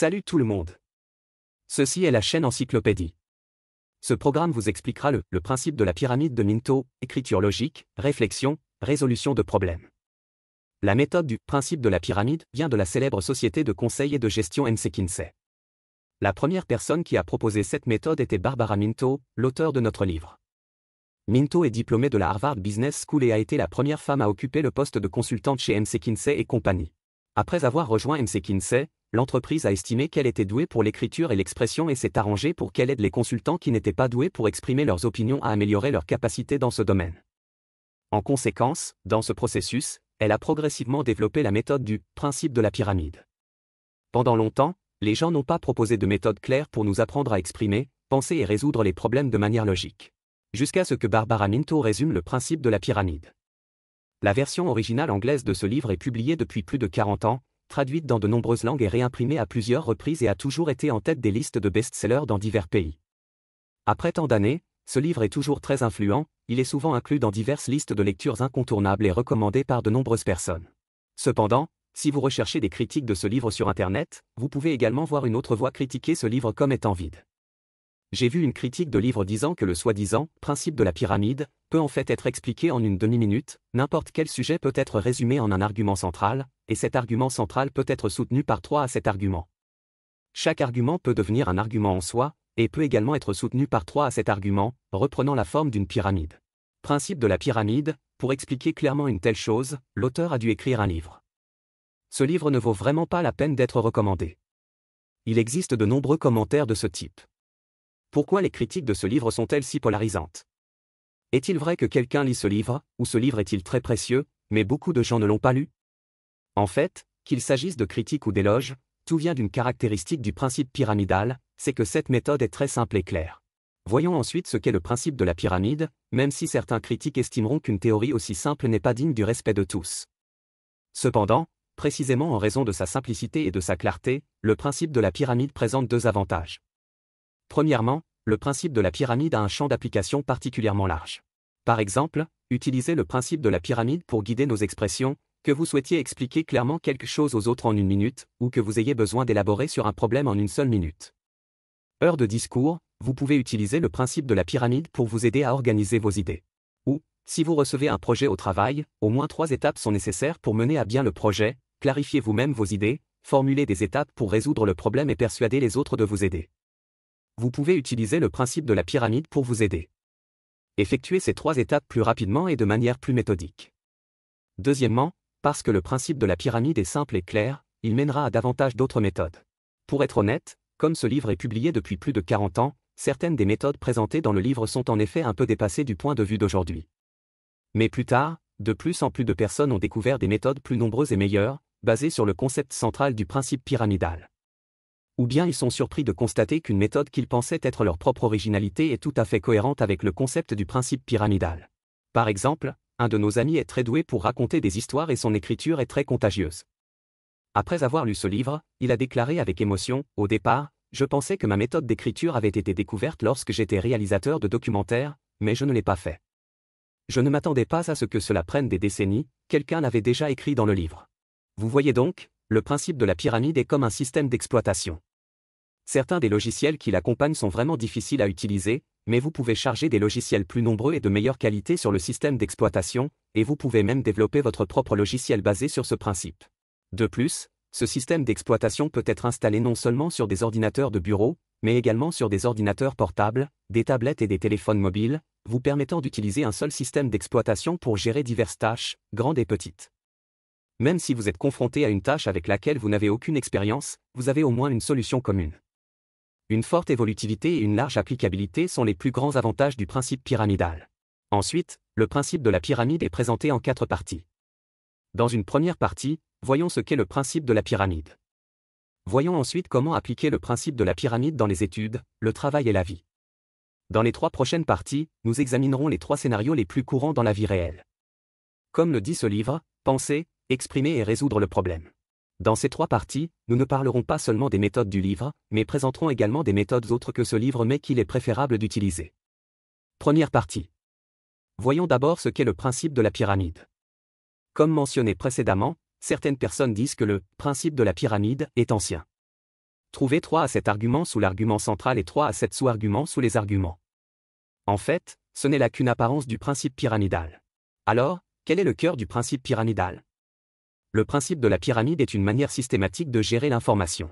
Salut tout le monde. Ceci est la chaîne Encyclopédie. Ce programme vous expliquera le, principe de la pyramide de Minto, écriture logique, réflexion, résolution de problèmes. La méthode du principe de la pyramide vient de la célèbre société de conseil et de gestion McKinsey. La première personne qui a proposé cette méthode était Barbara Minto, l'auteur de notre livre. Minto est diplômée de la Harvard Business School et a été la première femme à occuper le poste de consultante chez McKinsey et compagnie. Après avoir rejoint McKinsey, l'entreprise a estimé qu'elle était douée pour l'écriture et l'expression et s'est arrangée pour qu'elle aide les consultants qui n'étaient pas doués pour exprimer leurs opinions à améliorer leurs capacités dans ce domaine. En conséquence, dans ce processus, elle a progressivement développé la méthode du principe de la pyramide. Pendant longtemps, les gens n'ont pas proposé de méthode claire pour nous apprendre à exprimer, penser et résoudre les problèmes de manière logique. Jusqu'à ce que Barbara Minto résume le principe de la pyramide. La version originale anglaise de ce livre est publiée depuis plus de 40 ans, traduite dans de nombreuses langues et réimprimée à plusieurs reprises et a toujours été en tête des listes de best-sellers dans divers pays. Après tant d'années, ce livre est toujours très influent, il est souvent inclus dans diverses listes de lectures incontournables et recommandées par de nombreuses personnes. Cependant, si vous recherchez des critiques de ce livre sur Internet, vous pouvez également voir une autre voix critiquer ce livre comme étant vide. J'ai vu une critique de livre disant que le soi-disant principe de la pyramide peut en fait être expliqué en une demi-minute, n'importe quel sujet peut être résumé en un argument central, et cet argument central peut être soutenu par trois à cet argument. Chaque argument peut devenir un argument en soi, et peut également être soutenu par trois à cet argument, reprenant la forme d'une pyramide. Principe de la pyramide, pour expliquer clairement une telle chose, l'auteur a dû écrire un livre. Ce livre ne vaut vraiment pas la peine d'être recommandé. Il existe de nombreux commentaires de ce type. Pourquoi les critiques de ce livre sont-elles si polarisantes Est-il vrai que quelqu'un lit ce livre, ou ce livre est-il très précieux, mais beaucoup de gens ne l'ont pas lu En fait, qu'il s'agisse de critiques ou d'éloges, tout vient d'une caractéristique du principe pyramidal, c'est que cette méthode est très simple et claire. Voyons ensuite ce qu'est le principe de la pyramide, même si certains critiques estimeront qu'une théorie aussi simple n'est pas digne du respect de tous. Cependant, précisément en raison de sa simplicité et de sa clarté, le principe de la pyramide présente deux avantages. Premièrement, le principe de la pyramide a un champ d'application particulièrement large. Par exemple, utilisez le principe de la pyramide pour guider nos expressions, que vous souhaitiez expliquer clairement quelque chose aux autres en une minute, ou que vous ayez besoin d'élaborer sur un problème en une seule minute. Heure de discours, vous pouvez utiliser le principe de la pyramide pour vous aider à organiser vos idées. Ou, si vous recevez un projet au travail, au moins trois étapes sont nécessaires pour mener à bien le projet, clarifiez vous-même vos idées, formulez des étapes pour résoudre le problème et persuader les autres de vous aider vous pouvez utiliser le principe de la pyramide pour vous aider. Effectuez ces trois étapes plus rapidement et de manière plus méthodique. Deuxièmement, parce que le principe de la pyramide est simple et clair, il mènera à davantage d'autres méthodes. Pour être honnête, comme ce livre est publié depuis plus de 40 ans, certaines des méthodes présentées dans le livre sont en effet un peu dépassées du point de vue d'aujourd'hui. Mais plus tard, de plus en plus de personnes ont découvert des méthodes plus nombreuses et meilleures, basées sur le concept central du principe pyramidal ou bien ils sont surpris de constater qu'une méthode qu'ils pensaient être leur propre originalité est tout à fait cohérente avec le concept du principe pyramidal. Par exemple, un de nos amis est très doué pour raconter des histoires et son écriture est très contagieuse. Après avoir lu ce livre, il a déclaré avec émotion, au départ, je pensais que ma méthode d'écriture avait été découverte lorsque j'étais réalisateur de documentaires, mais je ne l'ai pas fait. Je ne m'attendais pas à ce que cela prenne des décennies, quelqu'un l'avait déjà écrit dans le livre. Vous voyez donc, le principe de la pyramide est comme un système d'exploitation. Certains des logiciels qui l'accompagnent sont vraiment difficiles à utiliser, mais vous pouvez charger des logiciels plus nombreux et de meilleure qualité sur le système d'exploitation, et vous pouvez même développer votre propre logiciel basé sur ce principe. De plus, ce système d'exploitation peut être installé non seulement sur des ordinateurs de bureau, mais également sur des ordinateurs portables, des tablettes et des téléphones mobiles, vous permettant d'utiliser un seul système d'exploitation pour gérer diverses tâches, grandes et petites. Même si vous êtes confronté à une tâche avec laquelle vous n'avez aucune expérience, vous avez au moins une solution commune. Une forte évolutivité et une large applicabilité sont les plus grands avantages du principe pyramidal. Ensuite, le principe de la pyramide est présenté en quatre parties. Dans une première partie, voyons ce qu'est le principe de la pyramide. Voyons ensuite comment appliquer le principe de la pyramide dans les études, le travail et la vie. Dans les trois prochaines parties, nous examinerons les trois scénarios les plus courants dans la vie réelle. Comme le dit ce livre, penser, exprimer et résoudre le problème. Dans ces trois parties, nous ne parlerons pas seulement des méthodes du livre, mais présenterons également des méthodes autres que ce livre mais qu'il est préférable d'utiliser. Première partie. Voyons d'abord ce qu'est le principe de la pyramide. Comme mentionné précédemment, certaines personnes disent que le principe de la pyramide est ancien. Trouvez 3 à 7 arguments sous l'argument central et 3 à cet sous-arguments sous les arguments. En fait, ce n'est là qu'une apparence du principe pyramidal. Alors, quel est le cœur du principe pyramidal le principe de la pyramide est une manière systématique de gérer l'information.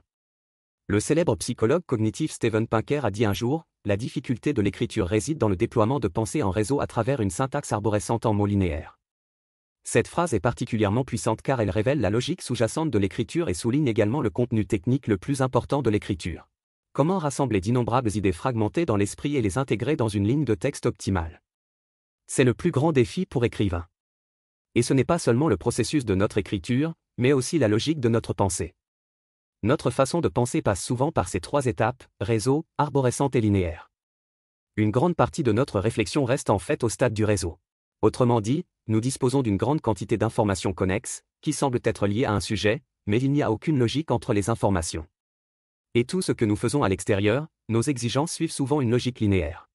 Le célèbre psychologue cognitif Steven Pinker a dit un jour, La difficulté de l'écriture réside dans le déploiement de pensées en réseau à travers une syntaxe arborescente en mots linéaires. Cette phrase est particulièrement puissante car elle révèle la logique sous-jacente de l'écriture et souligne également le contenu technique le plus important de l'écriture. Comment rassembler d'innombrables idées fragmentées dans l'esprit et les intégrer dans une ligne de texte optimale C'est le plus grand défi pour écrivain et ce n'est pas seulement le processus de notre écriture, mais aussi la logique de notre pensée. Notre façon de penser passe souvent par ces trois étapes, réseau, arborescente et linéaire. Une grande partie de notre réflexion reste en fait au stade du réseau. Autrement dit, nous disposons d'une grande quantité d'informations connexes, qui semblent être liées à un sujet, mais il n'y a aucune logique entre les informations. Et tout ce que nous faisons à l'extérieur, nos exigences suivent souvent une logique linéaire.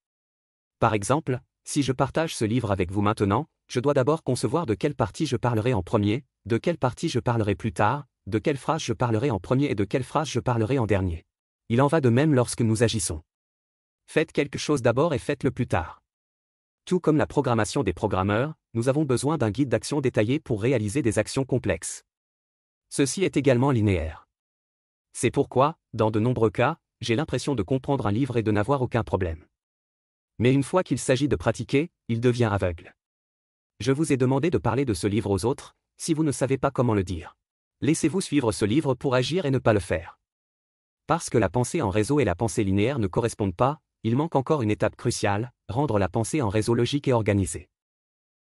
Par exemple, si je partage ce livre avec vous maintenant, je dois d'abord concevoir de quelle partie je parlerai en premier, de quelle partie je parlerai plus tard, de quelle phrase je parlerai en premier et de quelle phrase je parlerai en dernier. Il en va de même lorsque nous agissons. Faites quelque chose d'abord et faites-le plus tard. Tout comme la programmation des programmeurs, nous avons besoin d'un guide d'action détaillé pour réaliser des actions complexes. Ceci est également linéaire. C'est pourquoi, dans de nombreux cas, j'ai l'impression de comprendre un livre et de n'avoir aucun problème. Mais une fois qu'il s'agit de pratiquer, il devient aveugle. Je vous ai demandé de parler de ce livre aux autres, si vous ne savez pas comment le dire. Laissez-vous suivre ce livre pour agir et ne pas le faire. Parce que la pensée en réseau et la pensée linéaire ne correspondent pas, il manque encore une étape cruciale, rendre la pensée en réseau logique et organisée.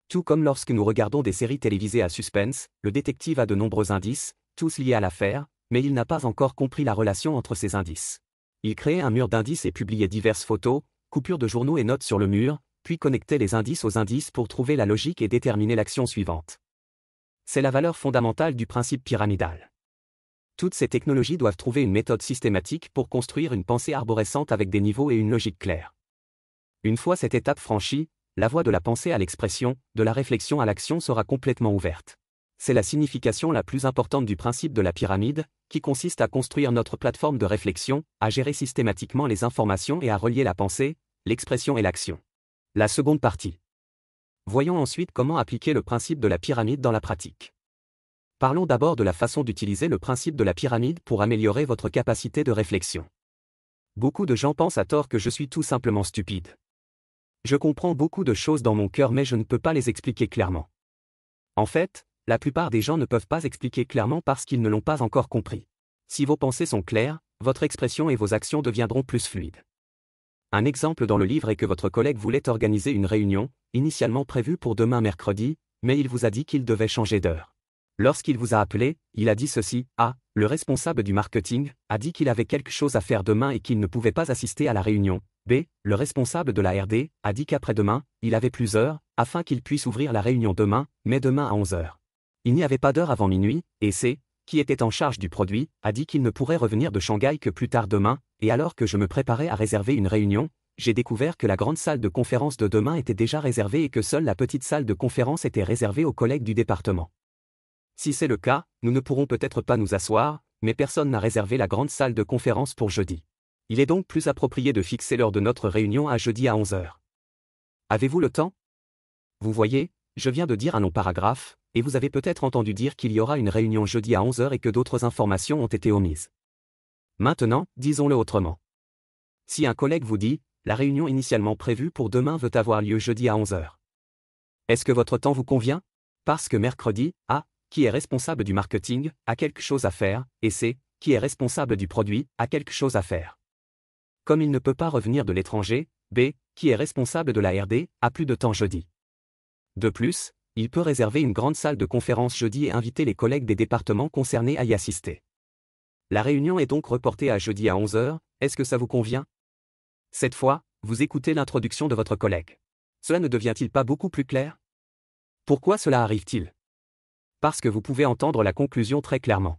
Tout comme lorsque nous regardons des séries télévisées à suspense, le détective a de nombreux indices, tous liés à l'affaire, mais il n'a pas encore compris la relation entre ces indices. Il créait un mur d'indices et publiait diverses photos, coupures de journaux et notes sur le mur, puis connecter les indices aux indices pour trouver la logique et déterminer l'action suivante. C'est la valeur fondamentale du principe pyramidal. Toutes ces technologies doivent trouver une méthode systématique pour construire une pensée arborescente avec des niveaux et une logique claire. Une fois cette étape franchie, la voie de la pensée à l'expression, de la réflexion à l'action sera complètement ouverte. C'est la signification la plus importante du principe de la pyramide, qui consiste à construire notre plateforme de réflexion, à gérer systématiquement les informations et à relier la pensée, l'expression et l'action. La seconde partie. Voyons ensuite comment appliquer le principe de la pyramide dans la pratique. Parlons d'abord de la façon d'utiliser le principe de la pyramide pour améliorer votre capacité de réflexion. Beaucoup de gens pensent à tort que je suis tout simplement stupide. Je comprends beaucoup de choses dans mon cœur mais je ne peux pas les expliquer clairement. En fait, la plupart des gens ne peuvent pas expliquer clairement parce qu'ils ne l'ont pas encore compris. Si vos pensées sont claires, votre expression et vos actions deviendront plus fluides. Un exemple dans le livre est que votre collègue voulait organiser une réunion, initialement prévue pour demain mercredi, mais il vous a dit qu'il devait changer d'heure. Lorsqu'il vous a appelé, il a dit ceci, A. Ah, le responsable du marketing, a dit qu'il avait quelque chose à faire demain et qu'il ne pouvait pas assister à la réunion. B, le responsable de la RD, a dit qu'après-demain, il avait plus d'heures, afin qu'il puisse ouvrir la réunion demain, mais demain à 11 heures. Il n'y avait pas d'heure avant minuit, et C, qui était en charge du produit, a dit qu'il ne pourrait revenir de Shanghai que plus tard demain, et alors que je me préparais à réserver une réunion, j'ai découvert que la grande salle de conférence de demain était déjà réservée et que seule la petite salle de conférence était réservée aux collègues du département. Si c'est le cas, nous ne pourrons peut-être pas nous asseoir, mais personne n'a réservé la grande salle de conférence pour jeudi. Il est donc plus approprié de fixer l'heure de notre réunion à jeudi à 11h. Avez-vous le temps Vous voyez, je viens de dire un long paragraphe, et vous avez peut-être entendu dire qu'il y aura une réunion jeudi à 11h et que d'autres informations ont été omises. Maintenant, disons-le autrement. Si un collègue vous dit, la réunion initialement prévue pour demain veut avoir lieu jeudi à 11h. Est-ce que votre temps vous convient Parce que mercredi, A, ah, qui est responsable du marketing, a quelque chose à faire, et C, qui est responsable du produit, a quelque chose à faire. Comme il ne peut pas revenir de l'étranger, B, qui est responsable de la RD, a plus de temps jeudi. De plus, il peut réserver une grande salle de conférence jeudi et inviter les collègues des départements concernés à y assister. La réunion est donc reportée à jeudi à 11h, est-ce que ça vous convient Cette fois, vous écoutez l'introduction de votre collègue. Cela ne devient-il pas beaucoup plus clair Pourquoi cela arrive-t-il Parce que vous pouvez entendre la conclusion très clairement.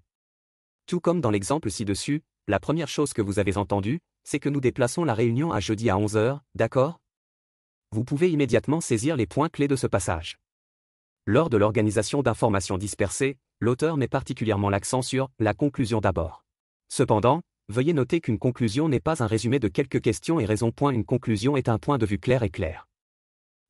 Tout comme dans l'exemple ci-dessus, la première chose que vous avez entendue, c'est que nous déplaçons la réunion à jeudi à 11h, d'accord Vous pouvez immédiatement saisir les points clés de ce passage. Lors de l'organisation d'informations dispersées, l'auteur met particulièrement l'accent sur la conclusion d'abord. Cependant, veuillez noter qu'une conclusion n'est pas un résumé de quelques questions et raisons. Une conclusion est un point de vue clair et clair.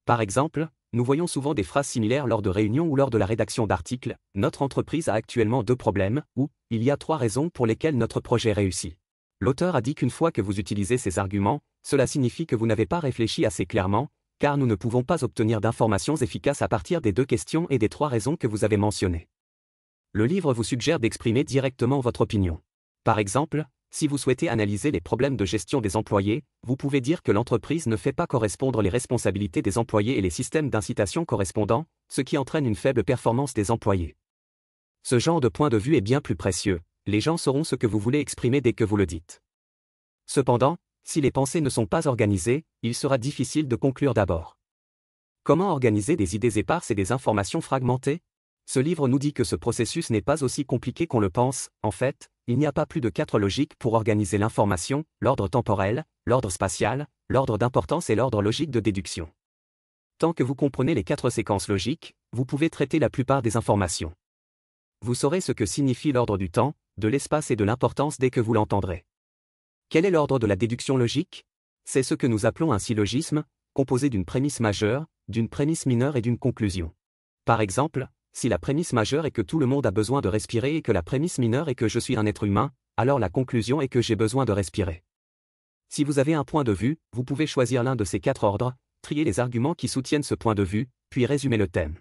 Par exemple, nous voyons souvent des phrases similaires lors de réunions ou lors de la rédaction d'articles, notre entreprise a actuellement deux problèmes, ou, il y a trois raisons pour lesquelles notre projet réussit. L'auteur a dit qu'une fois que vous utilisez ces arguments, cela signifie que vous n'avez pas réfléchi assez clairement, car nous ne pouvons pas obtenir d'informations efficaces à partir des deux questions et des trois raisons que vous avez mentionnées. Le livre vous suggère d'exprimer directement votre opinion. Par exemple, si vous souhaitez analyser les problèmes de gestion des employés, vous pouvez dire que l'entreprise ne fait pas correspondre les responsabilités des employés et les systèmes d'incitation correspondants, ce qui entraîne une faible performance des employés. Ce genre de point de vue est bien plus précieux, les gens sauront ce que vous voulez exprimer dès que vous le dites. Cependant, si les pensées ne sont pas organisées, il sera difficile de conclure d'abord. Comment organiser des idées éparses et des informations fragmentées Ce livre nous dit que ce processus n'est pas aussi compliqué qu'on le pense, en fait, il n'y a pas plus de quatre logiques pour organiser l'information, l'ordre temporel, l'ordre spatial, l'ordre d'importance et l'ordre logique de déduction. Tant que vous comprenez les quatre séquences logiques, vous pouvez traiter la plupart des informations. Vous saurez ce que signifie l'ordre du temps, de l'espace et de l'importance dès que vous l'entendrez. Quel est l'ordre de la déduction logique C'est ce que nous appelons un syllogisme, composé d'une prémisse majeure, d'une prémisse mineure et d'une conclusion. Par exemple, si la prémisse majeure est que tout le monde a besoin de respirer et que la prémisse mineure est que je suis un être humain, alors la conclusion est que j'ai besoin de respirer. Si vous avez un point de vue, vous pouvez choisir l'un de ces quatre ordres, trier les arguments qui soutiennent ce point de vue, puis résumer le thème.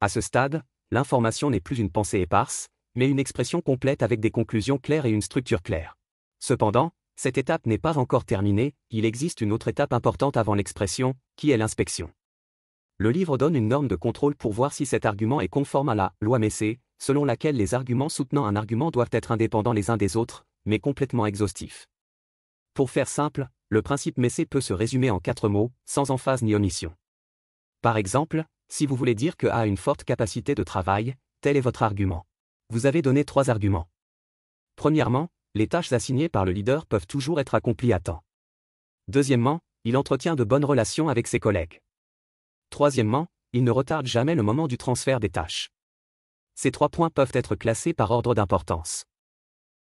À ce stade, l'information n'est plus une pensée éparse, mais une expression complète avec des conclusions claires et une structure claire. Cependant, cette étape n'est pas encore terminée, il existe une autre étape importante avant l'expression, qui est l'inspection. Le livre donne une norme de contrôle pour voir si cet argument est conforme à la loi Messé, selon laquelle les arguments soutenant un argument doivent être indépendants les uns des autres, mais complètement exhaustifs. Pour faire simple, le principe Messé peut se résumer en quatre mots, sans emphase ni omission. Par exemple, si vous voulez dire que A a une forte capacité de travail, tel est votre argument. Vous avez donné trois arguments. Premièrement, les tâches assignées par le leader peuvent toujours être accomplies à temps. Deuxièmement, il entretient de bonnes relations avec ses collègues. Troisièmement, il ne retarde jamais le moment du transfert des tâches. Ces trois points peuvent être classés par ordre d'importance.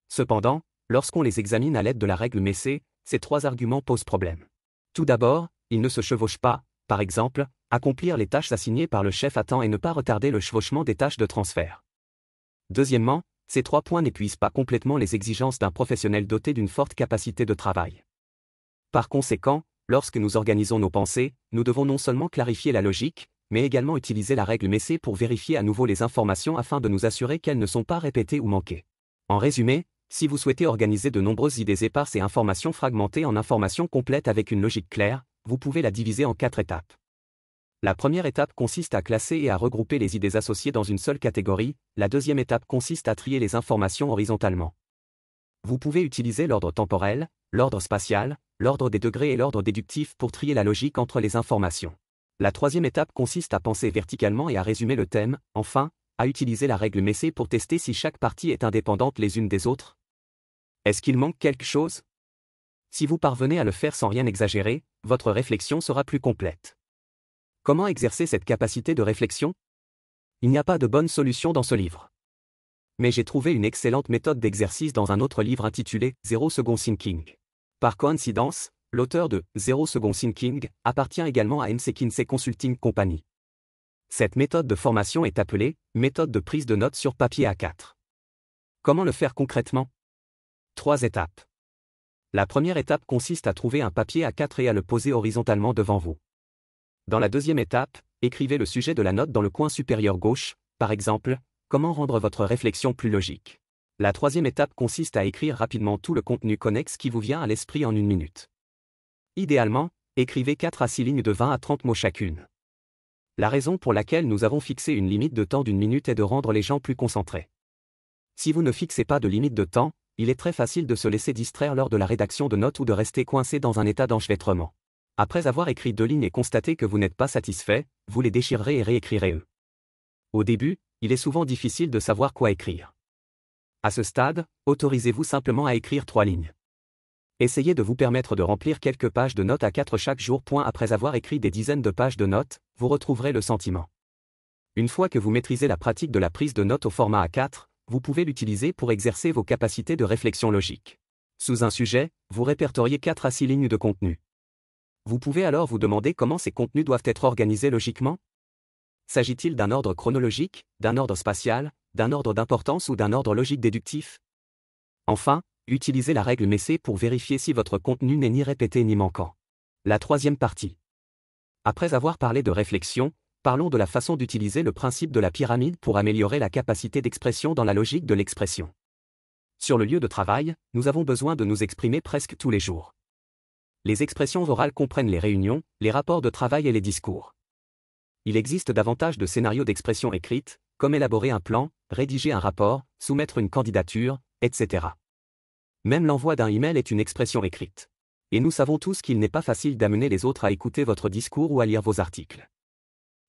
Cependant, lorsqu'on les examine à l'aide de la règle Messé, ces trois arguments posent problème. Tout d'abord, ils ne se chevauchent pas, par exemple, accomplir les tâches assignées par le chef à temps et ne pas retarder le chevauchement des tâches de transfert. Deuxièmement, ces trois points n'épuisent pas complètement les exigences d'un professionnel doté d'une forte capacité de travail. Par conséquent, lorsque nous organisons nos pensées, nous devons non seulement clarifier la logique, mais également utiliser la règle messée pour vérifier à nouveau les informations afin de nous assurer qu'elles ne sont pas répétées ou manquées. En résumé, si vous souhaitez organiser de nombreuses idées éparses et informations fragmentées en informations complètes avec une logique claire, vous pouvez la diviser en quatre étapes. La première étape consiste à classer et à regrouper les idées associées dans une seule catégorie, la deuxième étape consiste à trier les informations horizontalement. Vous pouvez utiliser l'ordre temporel, l'ordre spatial, l'ordre des degrés et l'ordre déductif pour trier la logique entre les informations. La troisième étape consiste à penser verticalement et à résumer le thème, enfin, à utiliser la règle Messé pour tester si chaque partie est indépendante les unes des autres. Est-ce qu'il manque quelque chose Si vous parvenez à le faire sans rien exagérer, votre réflexion sera plus complète. Comment exercer cette capacité de réflexion Il n'y a pas de bonne solution dans ce livre. Mais j'ai trouvé une excellente méthode d'exercice dans un autre livre intitulé Zero Second Thinking. Par coïncidence, l'auteur de Zero Second Thinking appartient également à MC Kinsey Consulting Company. Cette méthode de formation est appelée méthode de prise de notes sur papier A4. Comment le faire concrètement Trois étapes. La première étape consiste à trouver un papier A4 et à le poser horizontalement devant vous. Dans la deuxième étape, écrivez le sujet de la note dans le coin supérieur gauche, par exemple, comment rendre votre réflexion plus logique. La troisième étape consiste à écrire rapidement tout le contenu connexe qui vous vient à l'esprit en une minute. Idéalement, écrivez 4 à 6 lignes de 20 à 30 mots chacune. La raison pour laquelle nous avons fixé une limite de temps d'une minute est de rendre les gens plus concentrés. Si vous ne fixez pas de limite de temps, il est très facile de se laisser distraire lors de la rédaction de notes ou de rester coincé dans un état d'enchevêtrement. Après avoir écrit deux lignes et constaté que vous n'êtes pas satisfait, vous les déchirerez et réécrirez eux. Au début, il est souvent difficile de savoir quoi écrire. À ce stade, autorisez-vous simplement à écrire trois lignes. Essayez de vous permettre de remplir quelques pages de notes à quatre chaque jour. Après avoir écrit des dizaines de pages de notes, vous retrouverez le sentiment. Une fois que vous maîtrisez la pratique de la prise de notes au format A4, vous pouvez l'utiliser pour exercer vos capacités de réflexion logique. Sous un sujet, vous répertoriez 4 à 6 lignes de contenu. Vous pouvez alors vous demander comment ces contenus doivent être organisés logiquement S'agit-il d'un ordre chronologique, d'un ordre spatial, d'un ordre d'importance ou d'un ordre logique déductif Enfin, utilisez la règle Messé pour vérifier si votre contenu n'est ni répété ni manquant. La troisième partie. Après avoir parlé de réflexion, parlons de la façon d'utiliser le principe de la pyramide pour améliorer la capacité d'expression dans la logique de l'expression. Sur le lieu de travail, nous avons besoin de nous exprimer presque tous les jours les expressions orales comprennent les réunions, les rapports de travail et les discours. Il existe davantage de scénarios d'expression écrite, comme élaborer un plan, rédiger un rapport, soumettre une candidature, etc. Même l'envoi d'un email est une expression écrite. Et nous savons tous qu'il n'est pas facile d'amener les autres à écouter votre discours ou à lire vos articles.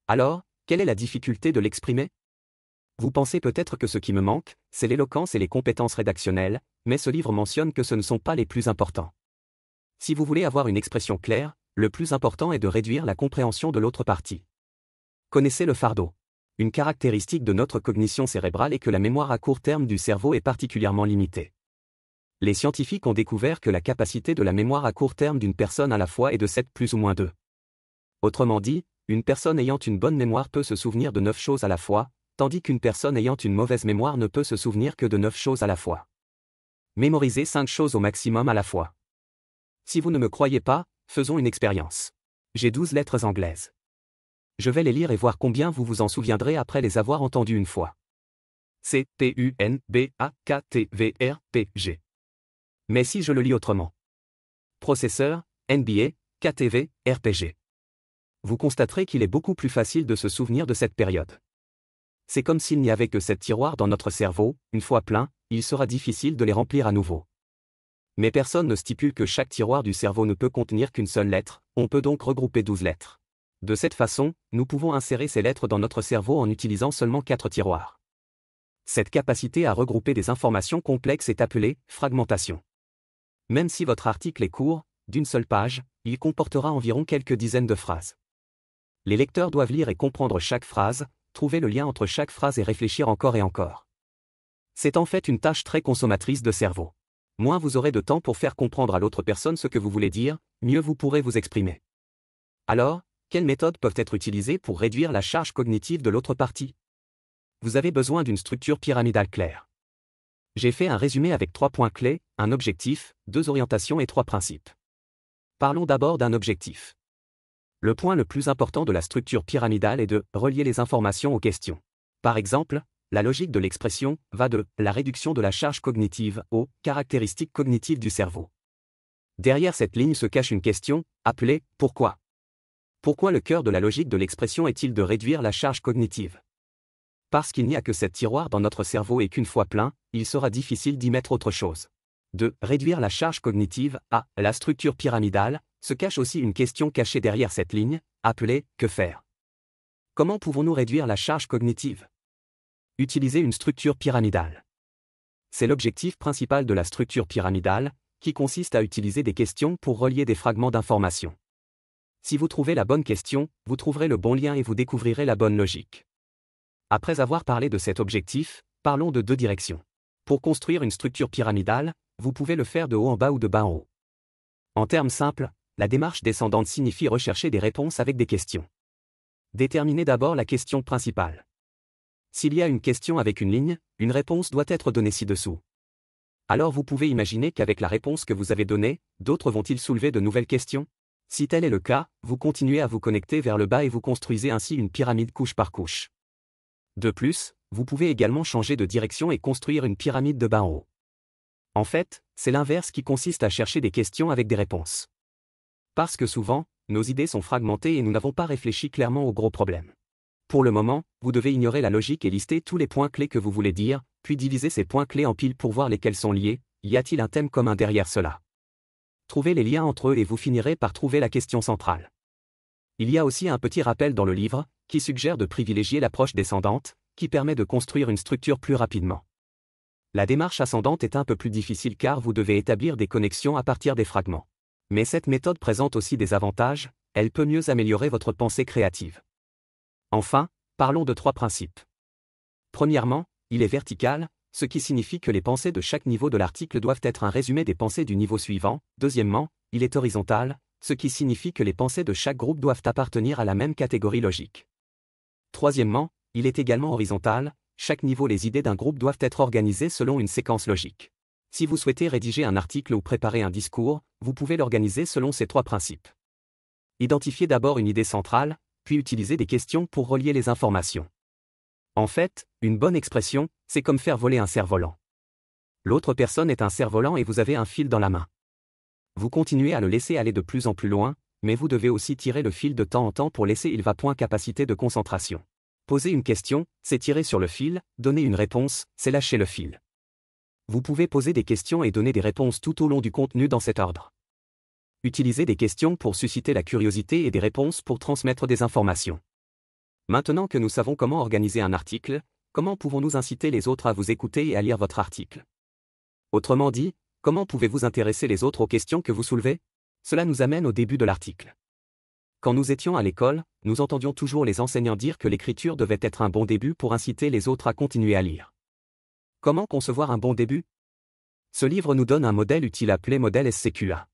Alors, quelle est la difficulté de l'exprimer Vous pensez peut-être que ce qui me manque, c'est l'éloquence et les compétences rédactionnelles, mais ce livre mentionne que ce ne sont pas les plus importants. Si vous voulez avoir une expression claire, le plus important est de réduire la compréhension de l'autre partie. Connaissez le fardeau. Une caractéristique de notre cognition cérébrale est que la mémoire à court terme du cerveau est particulièrement limitée. Les scientifiques ont découvert que la capacité de la mémoire à court terme d'une personne à la fois est de 7 plus ou moins 2. Autrement dit, une personne ayant une bonne mémoire peut se souvenir de 9 choses à la fois, tandis qu'une personne ayant une mauvaise mémoire ne peut se souvenir que de 9 choses à la fois. Mémorisez 5 choses au maximum à la fois. Si vous ne me croyez pas, faisons une expérience. J'ai douze lettres anglaises. Je vais les lire et voir combien vous vous en souviendrez après les avoir entendues une fois. C, T, U, N, B, A, K, T, V, R, P, G. Mais si je le lis autrement. Processeur, NBA, KTV, RPG. Vous constaterez qu'il est beaucoup plus facile de se souvenir de cette période. C'est comme s'il n'y avait que sept tiroirs dans notre cerveau, une fois plein, il sera difficile de les remplir à nouveau mais personne ne stipule que chaque tiroir du cerveau ne peut contenir qu'une seule lettre, on peut donc regrouper 12 lettres. De cette façon, nous pouvons insérer ces lettres dans notre cerveau en utilisant seulement 4 tiroirs. Cette capacité à regrouper des informations complexes est appelée fragmentation. Même si votre article est court, d'une seule page, il comportera environ quelques dizaines de phrases. Les lecteurs doivent lire et comprendre chaque phrase, trouver le lien entre chaque phrase et réfléchir encore et encore. C'est en fait une tâche très consommatrice de cerveau moins vous aurez de temps pour faire comprendre à l'autre personne ce que vous voulez dire, mieux vous pourrez vous exprimer. Alors, quelles méthodes peuvent être utilisées pour réduire la charge cognitive de l'autre partie Vous avez besoin d'une structure pyramidale claire. J'ai fait un résumé avec trois points clés, un objectif, deux orientations et trois principes. Parlons d'abord d'un objectif. Le point le plus important de la structure pyramidale est de relier les informations aux questions. Par exemple, la logique de l'expression va de la réduction de la charge cognitive aux caractéristiques cognitives du cerveau. Derrière cette ligne se cache une question, appelée pourquoi Pourquoi le cœur de la logique de l'expression est-il de réduire la charge cognitive Parce qu'il n'y a que cette tiroir dans notre cerveau et qu'une fois plein, il sera difficile d'y mettre autre chose. De réduire la charge cognitive à la structure pyramidale se cache aussi une question cachée derrière cette ligne, appelée que faire Comment pouvons-nous réduire la charge cognitive Utiliser une structure pyramidale. C'est l'objectif principal de la structure pyramidale, qui consiste à utiliser des questions pour relier des fragments d'informations. Si vous trouvez la bonne question, vous trouverez le bon lien et vous découvrirez la bonne logique. Après avoir parlé de cet objectif, parlons de deux directions. Pour construire une structure pyramidale, vous pouvez le faire de haut en bas ou de bas en haut. En termes simples, la démarche descendante signifie rechercher des réponses avec des questions. Déterminez d'abord la question principale. S'il y a une question avec une ligne, une réponse doit être donnée ci-dessous. Alors vous pouvez imaginer qu'avec la réponse que vous avez donnée, d'autres vont-ils soulever de nouvelles questions Si tel est le cas, vous continuez à vous connecter vers le bas et vous construisez ainsi une pyramide couche par couche. De plus, vous pouvez également changer de direction et construire une pyramide de bas en haut. En fait, c'est l'inverse qui consiste à chercher des questions avec des réponses. Parce que souvent, nos idées sont fragmentées et nous n'avons pas réfléchi clairement aux gros problèmes. Pour le moment, vous devez ignorer la logique et lister tous les points clés que vous voulez dire, puis diviser ces points clés en piles pour voir lesquels sont liés, y a-t-il un thème commun derrière cela Trouvez les liens entre eux et vous finirez par trouver la question centrale. Il y a aussi un petit rappel dans le livre, qui suggère de privilégier l'approche descendante, qui permet de construire une structure plus rapidement. La démarche ascendante est un peu plus difficile car vous devez établir des connexions à partir des fragments. Mais cette méthode présente aussi des avantages, elle peut mieux améliorer votre pensée créative. Enfin, parlons de trois principes. Premièrement, il est vertical, ce qui signifie que les pensées de chaque niveau de l'article doivent être un résumé des pensées du niveau suivant. Deuxièmement, il est horizontal, ce qui signifie que les pensées de chaque groupe doivent appartenir à la même catégorie logique. Troisièmement, il est également horizontal, chaque niveau les idées d'un groupe doivent être organisées selon une séquence logique. Si vous souhaitez rédiger un article ou préparer un discours, vous pouvez l'organiser selon ces trois principes. Identifiez d'abord une idée centrale, puis utiliser des questions pour relier les informations. En fait, une bonne expression, c'est comme faire voler un cerf-volant. L'autre personne est un cerf-volant et vous avez un fil dans la main. Vous continuez à le laisser aller de plus en plus loin, mais vous devez aussi tirer le fil de temps en temps pour laisser il va point capacité de concentration. Poser une question, c'est tirer sur le fil, donner une réponse, c'est lâcher le fil. Vous pouvez poser des questions et donner des réponses tout au long du contenu dans cet ordre utiliser des questions pour susciter la curiosité et des réponses pour transmettre des informations. Maintenant que nous savons comment organiser un article, comment pouvons-nous inciter les autres à vous écouter et à lire votre article Autrement dit, comment pouvez-vous intéresser les autres aux questions que vous soulevez Cela nous amène au début de l'article. Quand nous étions à l'école, nous entendions toujours les enseignants dire que l'écriture devait être un bon début pour inciter les autres à continuer à lire. Comment concevoir un bon début Ce livre nous donne un modèle utile appelé modèle SCQA.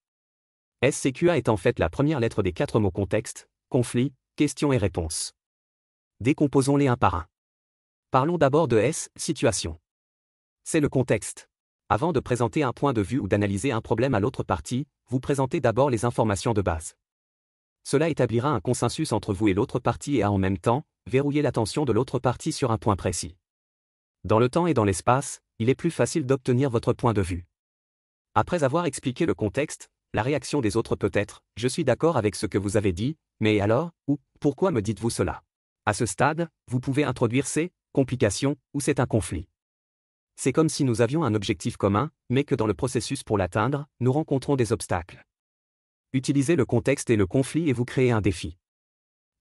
SCQA est en fait la première lettre des quatre mots contexte, conflit, question et réponse. Décomposons-les un par un. Parlons d'abord de S, situation. C'est le contexte. Avant de présenter un point de vue ou d'analyser un problème à l'autre partie, vous présentez d'abord les informations de base. Cela établira un consensus entre vous et l'autre partie et a en même temps verrouiller l'attention de l'autre partie sur un point précis. Dans le temps et dans l'espace, il est plus facile d'obtenir votre point de vue. Après avoir expliqué le contexte, la réaction des autres peut être Je suis d'accord avec ce que vous avez dit, mais alors, ou Pourquoi me dites-vous cela À ce stade, vous pouvez introduire ces complications ou c'est un conflit. C'est comme si nous avions un objectif commun, mais que dans le processus pour l'atteindre, nous rencontrons des obstacles. Utilisez le contexte et le conflit et vous créez un défi.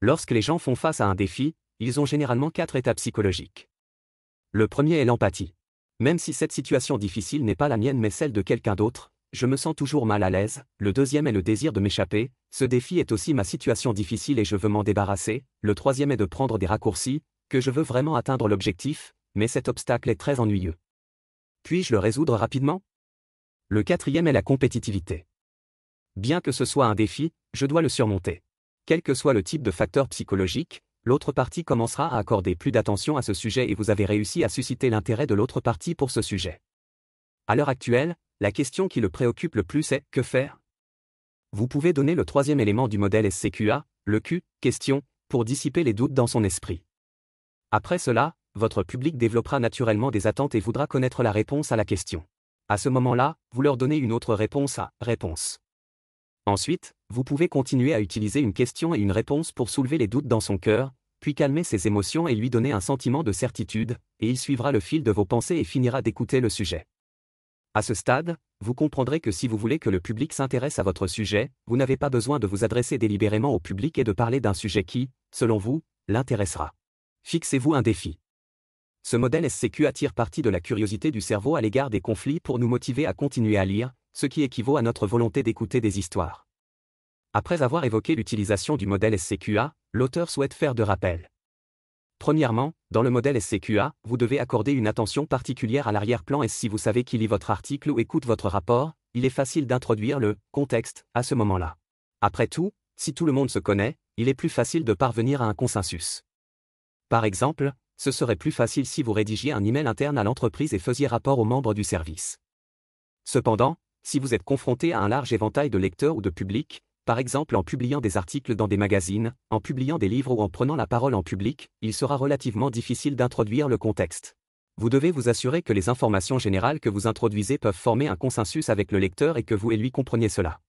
Lorsque les gens font face à un défi, ils ont généralement quatre étapes psychologiques. Le premier est l'empathie. Même si cette situation difficile n'est pas la mienne mais celle de quelqu'un d'autre, je me sens toujours mal à l'aise, le deuxième est le désir de m'échapper, ce défi est aussi ma situation difficile et je veux m'en débarrasser, le troisième est de prendre des raccourcis, que je veux vraiment atteindre l'objectif, mais cet obstacle est très ennuyeux. Puis-je le résoudre rapidement Le quatrième est la compétitivité. Bien que ce soit un défi, je dois le surmonter. Quel que soit le type de facteur psychologique, l'autre partie commencera à accorder plus d'attention à ce sujet et vous avez réussi à susciter l'intérêt de l'autre partie pour ce sujet. À l'heure actuelle, la question qui le préoccupe le plus est que faire Vous pouvez donner le troisième élément du modèle SCQA, le Q, question, pour dissiper les doutes dans son esprit. Après cela, votre public développera naturellement des attentes et voudra connaître la réponse à la question. À ce moment-là, vous leur donnez une autre réponse à réponse. Ensuite, vous pouvez continuer à utiliser une question et une réponse pour soulever les doutes dans son cœur, puis calmer ses émotions et lui donner un sentiment de certitude, et il suivra le fil de vos pensées et finira d'écouter le sujet. À ce stade, vous comprendrez que si vous voulez que le public s'intéresse à votre sujet, vous n'avez pas besoin de vous adresser délibérément au public et de parler d'un sujet qui, selon vous, l'intéressera. Fixez-vous un défi. Ce modèle SCQ tire parti de la curiosité du cerveau à l'égard des conflits pour nous motiver à continuer à lire, ce qui équivaut à notre volonté d'écouter des histoires. Après avoir évoqué l'utilisation du modèle SCQA, l'auteur souhaite faire de rappels. Premièrement, dans le modèle SCQA, vous devez accorder une attention particulière à l'arrière-plan et si vous savez qui lit votre article ou écoute votre rapport, il est facile d'introduire le contexte à ce moment-là. Après tout, si tout le monde se connaît, il est plus facile de parvenir à un consensus. Par exemple, ce serait plus facile si vous rédigiez un email interne à l'entreprise et faisiez rapport aux membres du service. Cependant, si vous êtes confronté à un large éventail de lecteurs ou de publics, par exemple en publiant des articles dans des magazines, en publiant des livres ou en prenant la parole en public, il sera relativement difficile d'introduire le contexte. Vous devez vous assurer que les informations générales que vous introduisez peuvent former un consensus avec le lecteur et que vous et lui compreniez cela.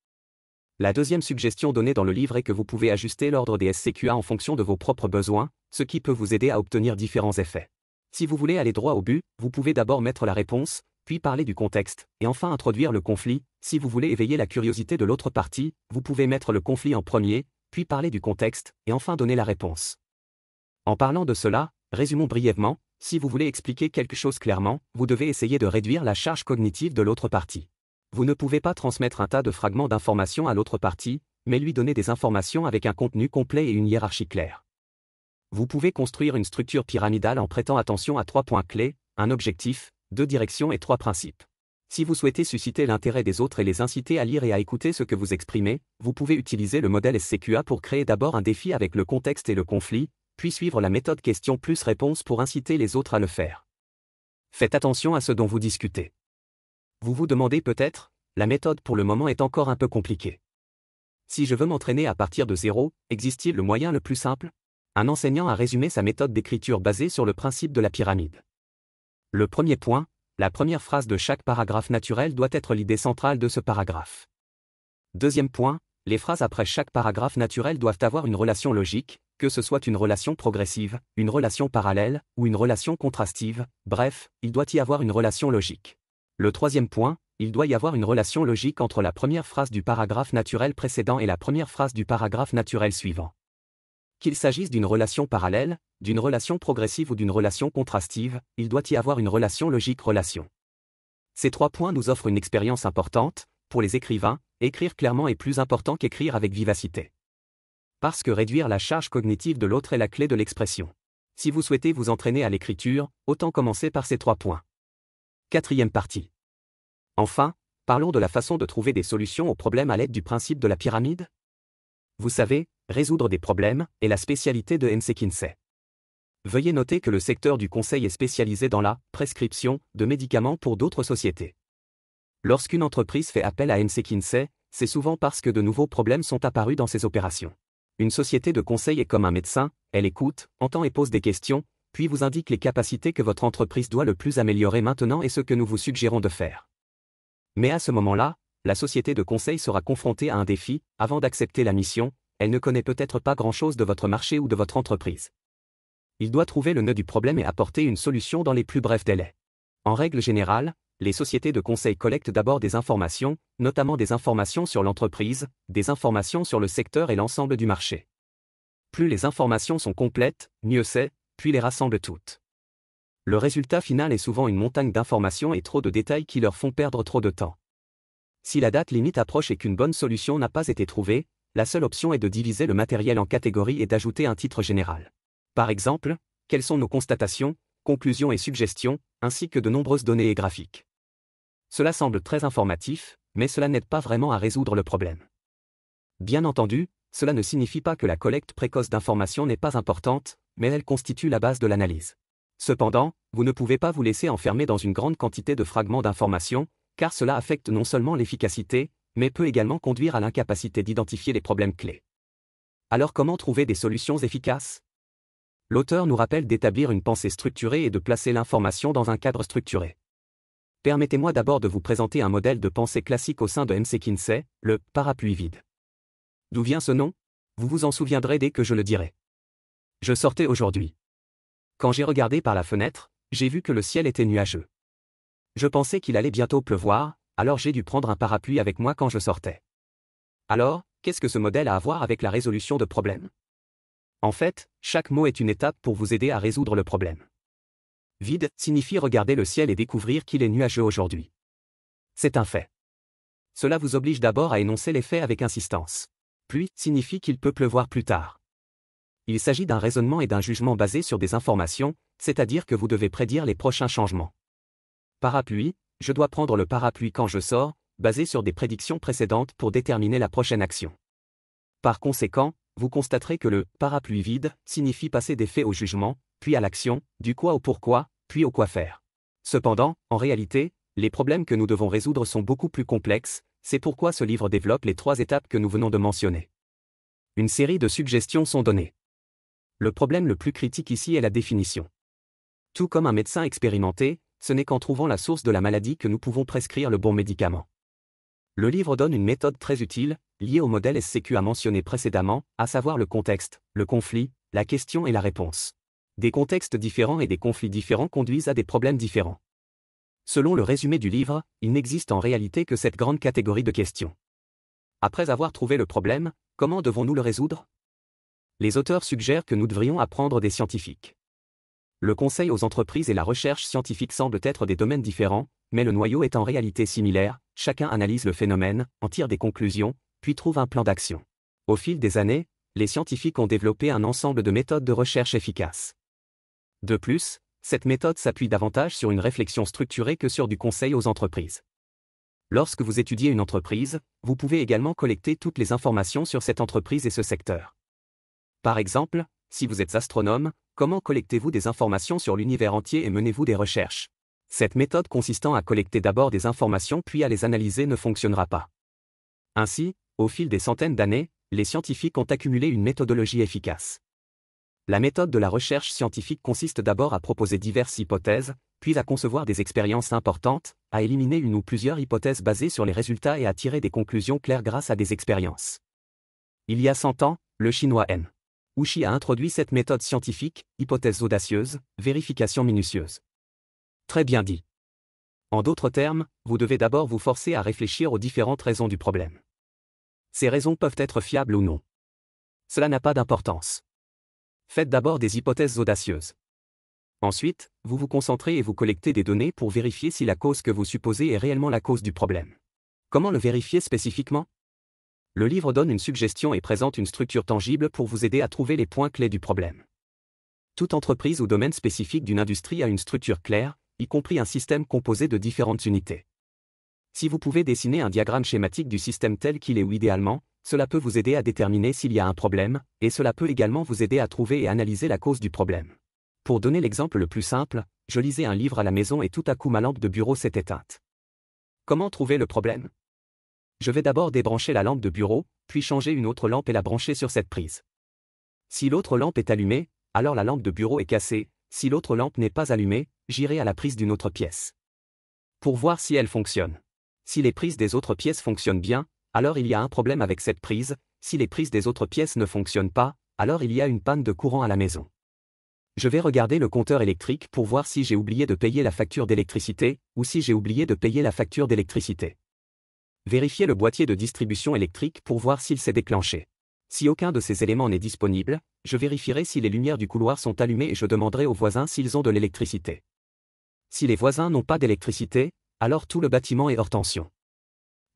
La deuxième suggestion donnée dans le livre est que vous pouvez ajuster l'ordre des SCQA en fonction de vos propres besoins, ce qui peut vous aider à obtenir différents effets. Si vous voulez aller droit au but, vous pouvez d'abord mettre la réponse, puis parler du contexte, et enfin introduire le conflit, si vous voulez éveiller la curiosité de l'autre partie, vous pouvez mettre le conflit en premier, puis parler du contexte, et enfin donner la réponse. En parlant de cela, résumons brièvement, si vous voulez expliquer quelque chose clairement, vous devez essayer de réduire la charge cognitive de l'autre partie. Vous ne pouvez pas transmettre un tas de fragments d'informations à l'autre partie, mais lui donner des informations avec un contenu complet et une hiérarchie claire. Vous pouvez construire une structure pyramidale en prêtant attention à trois points clés, un objectif, deux directions et trois principes. Si vous souhaitez susciter l'intérêt des autres et les inciter à lire et à écouter ce que vous exprimez, vous pouvez utiliser le modèle SCQA pour créer d'abord un défi avec le contexte et le conflit, puis suivre la méthode question plus réponse pour inciter les autres à le faire. Faites attention à ce dont vous discutez. Vous vous demandez peut-être, la méthode pour le moment est encore un peu compliquée. Si je veux m'entraîner à partir de zéro, existe-t-il le moyen le plus simple Un enseignant a résumé sa méthode d'écriture basée sur le principe de la pyramide. Le premier point, la première phrase de chaque paragraphe naturel doit être l'idée centrale de ce paragraphe. Deuxième point, les phrases après chaque paragraphe naturel doivent avoir une relation logique, que ce soit une relation progressive, une relation parallèle, ou une relation contrastive, bref, il doit y avoir une relation logique. Le troisième point, il doit y avoir une relation logique entre la première phrase du paragraphe naturel précédent et la première phrase du paragraphe naturel suivant. Qu'il s'agisse d'une relation parallèle, d'une relation progressive ou d'une relation contrastive, il doit y avoir une relation logique-relation. Ces trois points nous offrent une expérience importante, pour les écrivains, écrire clairement est plus important qu'écrire avec vivacité. Parce que réduire la charge cognitive de l'autre est la clé de l'expression. Si vous souhaitez vous entraîner à l'écriture, autant commencer par ces trois points. Quatrième partie. Enfin, parlons de la façon de trouver des solutions aux problèmes à l'aide du principe de la pyramide. Vous savez, résoudre des problèmes est la spécialité de M. Kinsey. Veuillez noter que le secteur du conseil est spécialisé dans la prescription de médicaments pour d'autres sociétés. Lorsqu'une entreprise fait appel à MC Kinsey, c'est souvent parce que de nouveaux problèmes sont apparus dans ses opérations. Une société de conseil est comme un médecin, elle écoute, entend et pose des questions, puis vous indique les capacités que votre entreprise doit le plus améliorer maintenant et ce que nous vous suggérons de faire. Mais à ce moment-là, la société de conseil sera confrontée à un défi, avant d'accepter la mission, elle ne connaît peut-être pas grand-chose de votre marché ou de votre entreprise il doit trouver le nœud du problème et apporter une solution dans les plus brefs délais. En règle générale, les sociétés de conseil collectent d'abord des informations, notamment des informations sur l'entreprise, des informations sur le secteur et l'ensemble du marché. Plus les informations sont complètes, mieux c'est, puis les rassemblent toutes. Le résultat final est souvent une montagne d'informations et trop de détails qui leur font perdre trop de temps. Si la date limite approche et qu'une bonne solution n'a pas été trouvée, la seule option est de diviser le matériel en catégories et d'ajouter un titre général. Par exemple, quelles sont nos constatations, conclusions et suggestions, ainsi que de nombreuses données et graphiques. Cela semble très informatif, mais cela n'aide pas vraiment à résoudre le problème. Bien entendu, cela ne signifie pas que la collecte précoce d'informations n'est pas importante, mais elle constitue la base de l'analyse. Cependant, vous ne pouvez pas vous laisser enfermer dans une grande quantité de fragments d'informations, car cela affecte non seulement l'efficacité, mais peut également conduire à l'incapacité d'identifier les problèmes clés. Alors comment trouver des solutions efficaces l'auteur nous rappelle d'établir une pensée structurée et de placer l'information dans un cadre structuré. Permettez-moi d'abord de vous présenter un modèle de pensée classique au sein de MC Kinsey, le parapluie vide. D'où vient ce nom Vous vous en souviendrez dès que je le dirai. Je sortais aujourd'hui. Quand j'ai regardé par la fenêtre, j'ai vu que le ciel était nuageux. Je pensais qu'il allait bientôt pleuvoir, alors j'ai dû prendre un parapluie avec moi quand je sortais. Alors, qu'est-ce que ce modèle a à voir avec la résolution de problèmes en fait, chaque mot est une étape pour vous aider à résoudre le problème. Vide signifie regarder le ciel et découvrir qu'il est nuageux aujourd'hui. C'est un fait. Cela vous oblige d'abord à énoncer les faits avec insistance. Pluie signifie qu'il peut pleuvoir plus tard. Il s'agit d'un raisonnement et d'un jugement basé sur des informations, c'est-à-dire que vous devez prédire les prochains changements. Parapluie, je dois prendre le parapluie quand je sors, basé sur des prédictions précédentes pour déterminer la prochaine action. Par conséquent, vous constaterez que le parapluie vide signifie passer des faits au jugement, puis à l'action, du quoi au pourquoi, puis au quoi faire. Cependant, en réalité, les problèmes que nous devons résoudre sont beaucoup plus complexes, c'est pourquoi ce livre développe les trois étapes que nous venons de mentionner. Une série de suggestions sont données. Le problème le plus critique ici est la définition. Tout comme un médecin expérimenté, ce n'est qu'en trouvant la source de la maladie que nous pouvons prescrire le bon médicament. Le livre donne une méthode très utile, Lié au modèle SCQ a mentionné précédemment, à savoir le contexte, le conflit, la question et la réponse. Des contextes différents et des conflits différents conduisent à des problèmes différents. Selon le résumé du livre, il n'existe en réalité que cette grande catégorie de questions. Après avoir trouvé le problème, comment devons-nous le résoudre Les auteurs suggèrent que nous devrions apprendre des scientifiques. Le conseil aux entreprises et la recherche scientifique semblent être des domaines différents, mais le noyau est en réalité similaire, chacun analyse le phénomène, en tire des conclusions, puis trouve un plan d'action. Au fil des années, les scientifiques ont développé un ensemble de méthodes de recherche efficaces. De plus, cette méthode s'appuie davantage sur une réflexion structurée que sur du conseil aux entreprises. Lorsque vous étudiez une entreprise, vous pouvez également collecter toutes les informations sur cette entreprise et ce secteur. Par exemple, si vous êtes astronome, comment collectez-vous des informations sur l'univers entier et menez-vous des recherches Cette méthode consistant à collecter d'abord des informations puis à les analyser ne fonctionnera pas. Ainsi, au fil des centaines d'années, les scientifiques ont accumulé une méthodologie efficace. La méthode de la recherche scientifique consiste d'abord à proposer diverses hypothèses, puis à concevoir des expériences importantes, à éliminer une ou plusieurs hypothèses basées sur les résultats et à tirer des conclusions claires grâce à des expériences. Il y a 100 ans, le chinois N. Wuxi a introduit cette méthode scientifique, hypothèse audacieuse, vérification minutieuse. Très bien dit. En d'autres termes, vous devez d'abord vous forcer à réfléchir aux différentes raisons du problème. Ces raisons peuvent être fiables ou non. Cela n'a pas d'importance. Faites d'abord des hypothèses audacieuses. Ensuite, vous vous concentrez et vous collectez des données pour vérifier si la cause que vous supposez est réellement la cause du problème. Comment le vérifier spécifiquement Le livre donne une suggestion et présente une structure tangible pour vous aider à trouver les points clés du problème. Toute entreprise ou domaine spécifique d'une industrie a une structure claire, y compris un système composé de différentes unités. Si vous pouvez dessiner un diagramme schématique du système tel qu'il est ou idéalement, cela peut vous aider à déterminer s'il y a un problème, et cela peut également vous aider à trouver et analyser la cause du problème. Pour donner l'exemple le plus simple, je lisais un livre à la maison et tout à coup ma lampe de bureau s'est éteinte. Comment trouver le problème Je vais d'abord débrancher la lampe de bureau, puis changer une autre lampe et la brancher sur cette prise. Si l'autre lampe est allumée, alors la lampe de bureau est cassée, si l'autre lampe n'est pas allumée, j'irai à la prise d'une autre pièce. Pour voir si elle fonctionne. Si les prises des autres pièces fonctionnent bien, alors il y a un problème avec cette prise, si les prises des autres pièces ne fonctionnent pas, alors il y a une panne de courant à la maison. Je vais regarder le compteur électrique pour voir si j'ai oublié de payer la facture d'électricité, ou si j'ai oublié de payer la facture d'électricité. Vérifiez le boîtier de distribution électrique pour voir s'il s'est déclenché. Si aucun de ces éléments n'est disponible, je vérifierai si les lumières du couloir sont allumées et je demanderai aux voisins s'ils ont de l'électricité. Si les voisins n'ont pas d'électricité, alors tout le bâtiment est hors tension.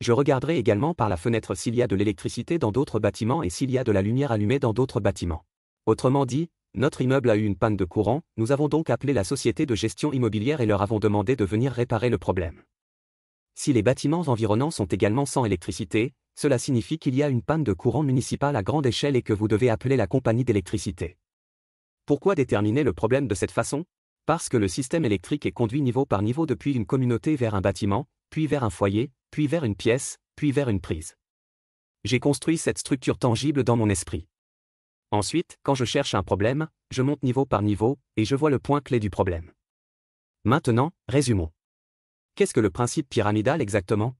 Je regarderai également par la fenêtre s'il y a de l'électricité dans d'autres bâtiments et s'il y a de la lumière allumée dans d'autres bâtiments. Autrement dit, notre immeuble a eu une panne de courant, nous avons donc appelé la société de gestion immobilière et leur avons demandé de venir réparer le problème. Si les bâtiments environnants sont également sans électricité, cela signifie qu'il y a une panne de courant municipale à grande échelle et que vous devez appeler la compagnie d'électricité. Pourquoi déterminer le problème de cette façon parce que le système électrique est conduit niveau par niveau depuis une communauté vers un bâtiment, puis vers un foyer, puis vers une pièce, puis vers une prise. J'ai construit cette structure tangible dans mon esprit. Ensuite, quand je cherche un problème, je monte niveau par niveau, et je vois le point clé du problème. Maintenant, résumons. Qu'est-ce que le principe pyramidal exactement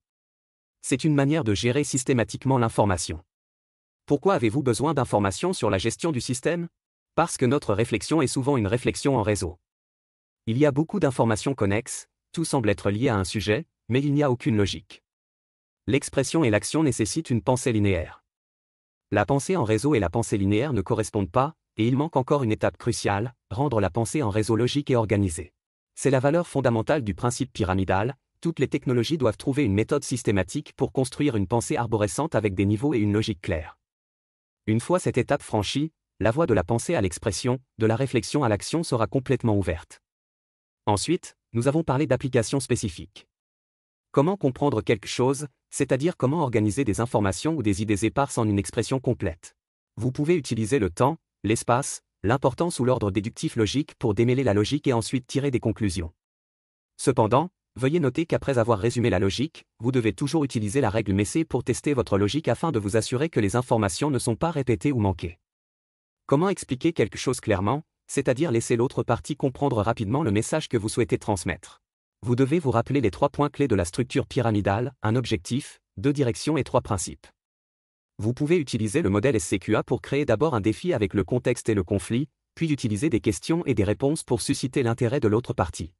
C'est une manière de gérer systématiquement l'information. Pourquoi avez-vous besoin d'informations sur la gestion du système Parce que notre réflexion est souvent une réflexion en réseau. Il y a beaucoup d'informations connexes, tout semble être lié à un sujet, mais il n'y a aucune logique. L'expression et l'action nécessitent une pensée linéaire. La pensée en réseau et la pensée linéaire ne correspondent pas, et il manque encore une étape cruciale, rendre la pensée en réseau logique et organisée. C'est la valeur fondamentale du principe pyramidal, toutes les technologies doivent trouver une méthode systématique pour construire une pensée arborescente avec des niveaux et une logique claire. Une fois cette étape franchie, la voie de la pensée à l'expression, de la réflexion à l'action sera complètement ouverte. Ensuite, nous avons parlé d'applications spécifiques. Comment comprendre quelque chose, c'est-à-dire comment organiser des informations ou des idées éparses en une expression complète. Vous pouvez utiliser le temps, l'espace, l'importance ou l'ordre déductif logique pour démêler la logique et ensuite tirer des conclusions. Cependant, veuillez noter qu'après avoir résumé la logique, vous devez toujours utiliser la règle Messé pour tester votre logique afin de vous assurer que les informations ne sont pas répétées ou manquées. Comment expliquer quelque chose clairement, c'est-à-dire laisser l'autre partie comprendre rapidement le message que vous souhaitez transmettre. Vous devez vous rappeler les trois points clés de la structure pyramidale, un objectif, deux directions et trois principes. Vous pouvez utiliser le modèle SCQA pour créer d'abord un défi avec le contexte et le conflit, puis utiliser des questions et des réponses pour susciter l'intérêt de l'autre partie.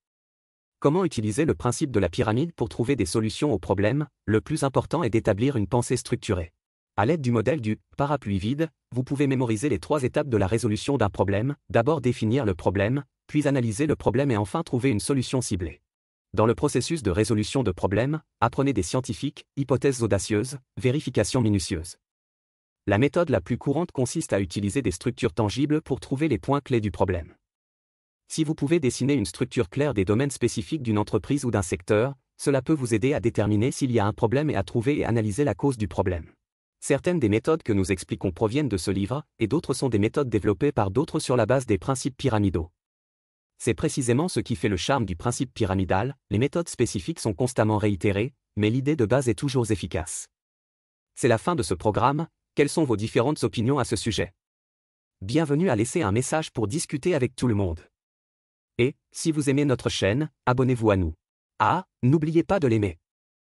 Comment utiliser le principe de la pyramide pour trouver des solutions aux problèmes Le plus important est d'établir une pensée structurée. À l'aide du modèle du parapluie vide, vous pouvez mémoriser les trois étapes de la résolution d'un problème, d'abord définir le problème, puis analyser le problème et enfin trouver une solution ciblée. Dans le processus de résolution de problèmes, apprenez des scientifiques, hypothèses audacieuses, vérifications minutieuses. La méthode la plus courante consiste à utiliser des structures tangibles pour trouver les points clés du problème. Si vous pouvez dessiner une structure claire des domaines spécifiques d'une entreprise ou d'un secteur, cela peut vous aider à déterminer s'il y a un problème et à trouver et analyser la cause du problème. Certaines des méthodes que nous expliquons proviennent de ce livre, et d'autres sont des méthodes développées par d'autres sur la base des principes pyramidaux. C'est précisément ce qui fait le charme du principe pyramidal, les méthodes spécifiques sont constamment réitérées, mais l'idée de base est toujours efficace. C'est la fin de ce programme, quelles sont vos différentes opinions à ce sujet Bienvenue à laisser un message pour discuter avec tout le monde. Et, si vous aimez notre chaîne, abonnez-vous à nous. Ah, n'oubliez pas de l'aimer.